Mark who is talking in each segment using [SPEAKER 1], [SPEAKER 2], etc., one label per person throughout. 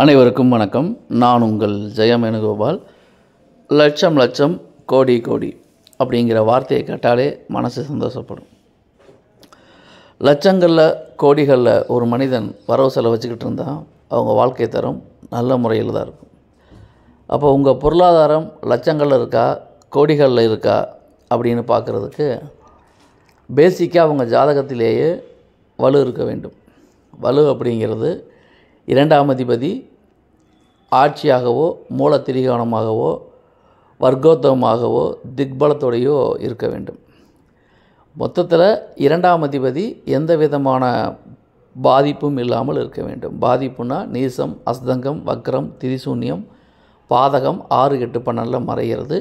[SPEAKER 1] அனைவருக்கும் வணக்கம் நான் உங்கள் ஜெயம் வேணுகோபால் லட்சம் லட்சம் கோடி கோடி அப்படிங்கிற வார்த்தையை கேட்டாலே மனசு சந்தோஷப்படும் லட்சங்களில் கோடிகளில் ஒரு மனிதன் வரவு செலவு வச்சுக்கிட்டு இருந்தால் அவங்க வாழ்க்கை தரம் நல்ல முறையில் தான் இருக்கும் அப்போ உங்கள் பொருளாதாரம் லட்சங்களில் இருக்கா கோடிகளில் இருக்கா அப்படின்னு பார்க்குறதுக்கு பேசிக்காக அவங்க ஜாதகத்திலேயே வலு இருக்க வேண்டும் வலு அப்படிங்கிறது இரண்டாம் அதிபதி ஆட்சியாகவோ மூல திரிகோணமாகவோ வர்க்கோத்தமாகவோ திக்பலத்தோடையோ இருக்க வேண்டும் மொத்தத்தில் இரண்டாம் அதிபதி எந்த விதமான பாதிப்பும் இல்லாமல் இருக்க வேண்டும் பாதிப்புனா நீசம் அஸ்தங்கம் வக்ரம் திரிசூன்யம் பாதகம் ஆறு எட்டு பன்னெண்டில் மறைகிறது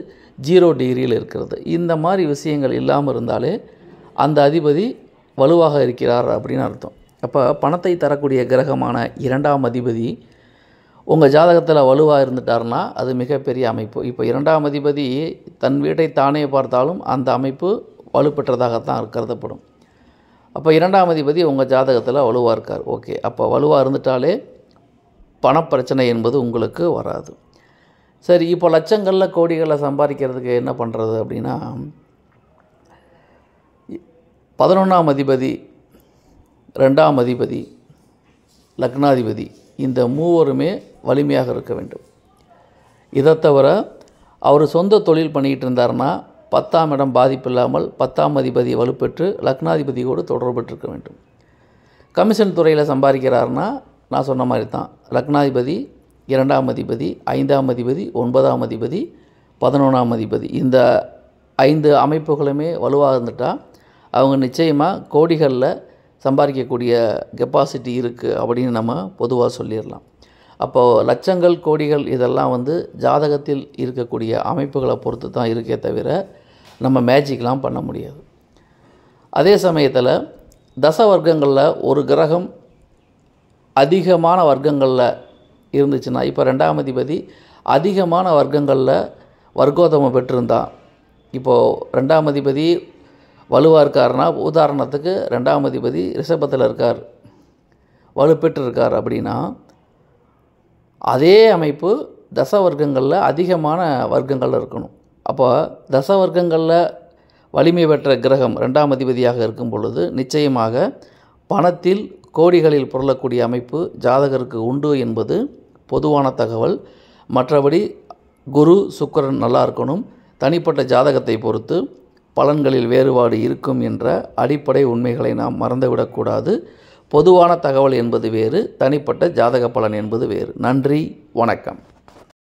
[SPEAKER 1] ஜீரோ டிகிரியில் இருக்கிறது இந்த மாதிரி விஷயங்கள் இல்லாமல் இருந்தாலே அந்த அதிபதி வலுவாக இருக்கிறார் அப்படின்னு அர்த்தம் அப்போ பணத்தை தரக்கூடிய கிரகமான இரண்டாம் அதிபதி உங்கள் ஜாதகத்தில் வலுவாக இருந்துட்டார்னா அது மிகப்பெரிய அமைப்பு இப்போ இரண்டாம் அதிபதி தன் வீட்டை தானே பார்த்தாலும் அந்த அமைப்பு வலுப்பெற்றதாகத்தான் கருதப்படும் அப்போ இரண்டாம் அதிபதி உங்கள் ஜாதகத்தில் வலுவாக இருக்கார் ஓகே அப்போ வலுவாக இருந்துட்டாலே பணப்பிரச்சனை என்பது உங்களுக்கு வராது சரி இப்போ லட்சங்களில் கோடிகளில் சம்பாதிக்கிறதுக்கு என்ன பண்ணுறது அப்படின்னா பதினொன்றாம் அதிபதி ரெண்டாம் அதிபதி லக்னாதிபதி இந்த மூவருமே வலிமையாக இருக்க வேண்டும் இதை தவிர அவர் சொந்த தொழில் பண்ணிகிட்டு இருந்தார்னா பத்தாம் இடம் பாதிப்பில்லாமல் பத்தாம் அதிபதி வலுப்பெற்று லக்னாதிபதியோடு தொடர்புற்றிருக்க வேண்டும் கமிஷன் துறையில் சம்பாதிக்கிறாருன்னா நான் சொன்ன மாதிரி தான் லக்னாதிபதி இரண்டாம் அதிபதி ஐந்தாம் அதிபதி ஒன்பதாம் அதிபதி பதினொன்றாம் அதிபதி இந்த ஐந்து அமைப்புகளுமே வலுவாக இருந்துட்டால் அவங்க நிச்சயமாக கோடிகளில் சம்பாதிக்கக்கூடிய கெப்பாசிட்டி இருக்குது அப்படின்னு நம்ம பொதுவாக சொல்லிடலாம் அப்போது லட்சங்கள் கோடிகள் இதெல்லாம் வந்து ஜாதகத்தில் இருக்கக்கூடிய அமைப்புகளை பொறுத்து தான் இருக்கே தவிர நம்ம மேஜிக்லாம் பண்ண முடியாது அதே சமயத்தில் தச வர்க்கங்களில் ஒரு கிரகம் அதிகமான வர்க்கங்களில் இருந்துச்சுன்னா இப்போ ரெண்டாம் அதிபதி அதிகமான வர்க்கங்களில் வர்க்கோதமம் பெற்றிருந்தான் இப்போது ரெண்டாம் அதிபதி வலுவாக இருக்காருன்னா உதாரணத்துக்கு ரெண்டாம் அதிபதி ரிஷபத்தில் இருக்கார் வலுப்பெற்று இருக்கார் அப்படின்னா அதே அமைப்பு தச வர்க்கங்களில் அதிகமான வர்க்கங்கள் இருக்கணும் அப்போ தச வர்க்கங்களில் வலிமை பெற்ற கிரகம் ரெண்டாம் அதிபதியாக இருக்கும் பொழுது நிச்சயமாக பணத்தில் கோடிகளில் புரளக்கூடிய அமைப்பு ஜாதகருக்கு உண்டு என்பது பொதுவான தகவல் மற்றபடி குரு சுக்கரன் நல்லா இருக்கணும் தனிப்பட்ட ஜாதகத்தை பொறுத்து பலன்களில் வேறுபாடு இருக்கும் என்ற அடிப்படை உண்மைகளை நாம் மறந்துவிடக்கூடாது பொதுவான தகவல் என்பது வேறு தனிப்பட்ட ஜாதக பலன் என்பது வேறு நன்றி வணக்கம்